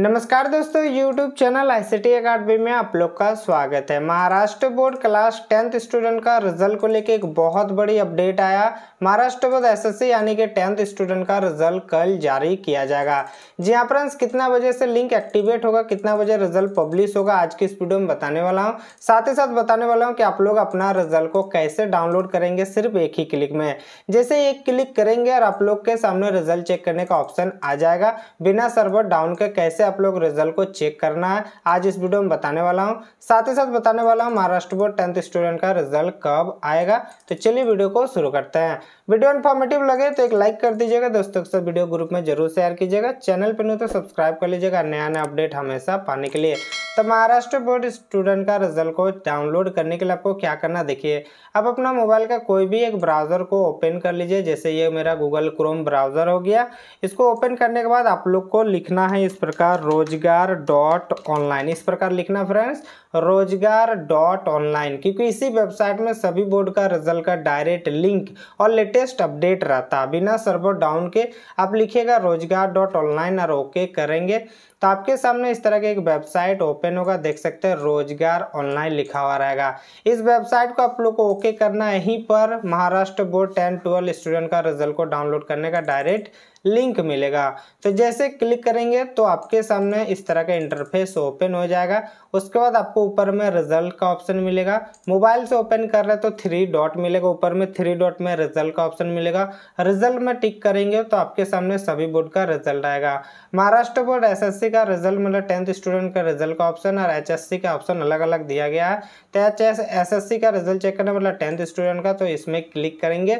नमस्कार दोस्तों YouTube channel I C academy में आप लोग का स्वागत है Maharashtra board class tenth student का रिजल्ट को लेकर एक बहुत बड़ी अपडेट आया महाराष्ट्र बोर्ड एसएससी यानी कि टेंथ स्टूडेंट का रिजल्ट कल जारी किया जाएगा जी हाँ फ्रेंड्स कितना बजे से लिंक एक्टिवेट होगा कितना बजे रिजल्ट पब्लिश होगा आज की इस वीडियो में बताने वाला हूँ साथ ही साथ बताने वाला हूँ कि आप लोग अपना रिजल्ट को कैसे डाउनलोड करेंगे सिर्फ एक ही क्लिक में जैसे एक क्लिक करेंगे और आप लोग के सामने रिजल्ट चेक करने का ऑप्शन आ जाएगा बिना सर्वर डाउन के कैसे आप लोग रिजल्ट को चेक करना है आज इस वीडियो में बताने वाला हूँ साथ ही साथ बताने वाला हूँ महाराष्ट्र बोर्ड टेंथ स्टूडेंट का रिजल्ट कब आएगा तो चलिए वीडियो को शुरू करते हैं वीडियो इन्फॉर्मेटिव लगे तो एक लाइक कर दीजिएगा दोस्तों के साथ वीडियो ग्रुप में जरूर शेयर कीजिएगा चैनल पर नहीं तो सब्सक्राइब कर लीजिएगा नया नया अपडेट हमेशा पाने के लिए तो महाराष्ट्र बोर्ड स्टूडेंट का रिजल्ट को डाउनलोड करने के लिए आपको क्या करना देखिए आप अपना मोबाइल का कोई भी एक ब्राउज़र को ओपन कर लीजिए जैसे ये मेरा गूगल क्रोम ब्राउज़र हो गया इसको ओपन करने के बाद आप लोग को लिखना है इस प्रकार रोजगार डॉट ऑनलाइन इस प्रकार लिखना फ्रेंड्स रोजगार डॉट ऑनलाइन क्योंकि इसी वेबसाइट में सभी बोर्ड का रिजल्ट का डायरेक्ट लिंक और लेटेस्ट अपडेट रहता है बिना सर्वर डाउन के आप लिखिएगा रोजगार डॉट ऑनलाइन और ओके करेंगे तो आपके सामने इस तरह की एक वेबसाइट ओपन होगा देख सकते हैं रोजगार ऑनलाइन लिखा हुआ रहेगा इस वेबसाइट को आप लोग को ओके करना है यहीं पर Maharashtra board ten twelve student का रिजल्ट को डाउनलोड करने का डायरेक्ट लिंक मिलेगा तो जैसे क्लिक करेंगे तो आपके सामने इस तरह का इंटरफेस ओपन हो जाएगा उसके बाद आपको ऊपर में रिजल्ट का ऑप्शन मिलेगा मोबाइल से ओपन कर रहे तो थ्री डॉट मिलेगा ऊपर में थ्री डॉट में रिजल्ट का ऑप्शन मिलेगा रिजल्ट में टिक करेंगे तो आपके सामने सभी बोर्ड का रिजल्ट आएगा महाराष्ट्र बोर्ड एस का रिजल्ट मतलब टेंथ स्टूडेंट का रिजल्ट का ऑप्शन और एच का ऑप्शन अलग अलग दिया गया है तो एच एस का रिजल्ट चेक करना मतलब टेंथ स्टूडेंट का तो इसमें क्लिक करेंगे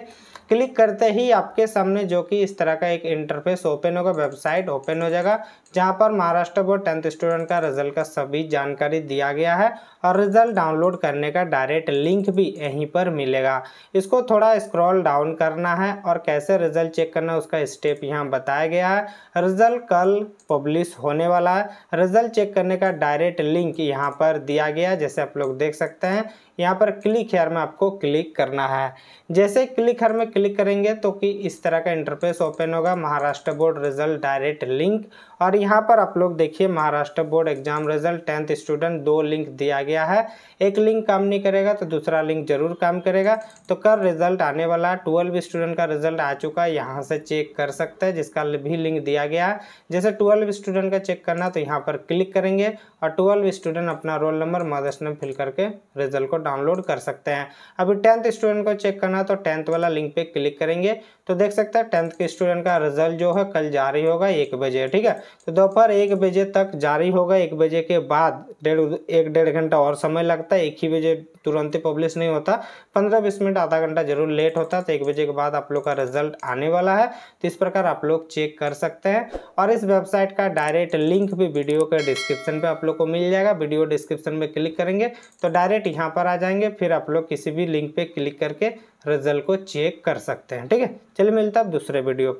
क्लिक करते ही आपके सामने जो कि इस तरह का एक इंटरफेस ओपन होगा वेबसाइट ओपन हो जाएगा जहाँ पर महाराष्ट्र बोर्ड टेंथ स्टूडेंट का रिजल्ट का सभी जानकारी दिया गया है और रिजल्ट डाउनलोड करने का डायरेक्ट लिंक भी यहीं पर मिलेगा इसको थोड़ा स्क्रॉल डाउन करना है और कैसे रिजल्ट चेक करना है उसका स्टेप यहाँ बताया गया है रिजल्ट कल पब्लिश होने वाला है रिजल्ट चेक करने का डायरेक्ट लिंक यहाँ पर दिया गया जैसे आप लोग देख सकते हैं यहाँ पर क्लिक हेयर में आपको क्लिक करना है जैसे क्लिक हेयर में क्लिक करेंगे तो कि इस तरह का इंटरफेस ओपन होगा Maharashtra board result direct link और यहाँ पर आप लोग देखिए Maharashtra board exam result tenth student दो लिंक दिया गया है एक लिंक काम नहीं करेगा तो दूसरा लिंक जरूर काम करेगा तो कर रिजल्ट आने वाला है ट्वेल्व स्टूडेंट का रिजल्ट आ चुका है यहाँ से चेक कर सकते हैं जिसका भी लिंक दिया गया है जैसे ट्वेल्व स्टूडेंट का चेक करना तो यहाँ पर क्लिक करेंगे और ट्वेल्व स्टूडेंट अपना roll number mother's name fill करके रिजल्ट को डाउनलोड कर सकते हैं अभी टेंथ स्टूडेंट को चेक करना तो टेंथ वाला लिंक पर क्लिक करेंगे तो देख सकते हैं टेंथ के स्टूडेंट का रिजल्ट जो है कल जारी होगा एक बजे ठीक है तो दोपहर एक बजे तक जारी होगा एक बजे के बाद डेढ़ एक डेढ़ घंटा और समय लगता है एक ही बजे तुरंत ही पब्लिश नहीं होता पंद्रह बीस मिनट आधा घंटा जरूर लेट होता है तो एक बजे के बाद आप लोग का रिजल्ट आने वाला है तो इस प्रकार आप लोग चेक कर सकते हैं और इस वेबसाइट का डायरेक्ट लिंक भी वीडियो के डिस्क्रिप्शन पर आप लोग को मिल जाएगा वीडियो डिस्क्रिप्शन में क्लिक करेंगे तो डायरेक्ट यहाँ पर आ जाएंगे फिर आप लोग किसी भी लिंक पर क्लिक करके रिजल्ट को चेक कर सकते हैं ठीक है चलिए मिलता है दूसरे वीडियो पर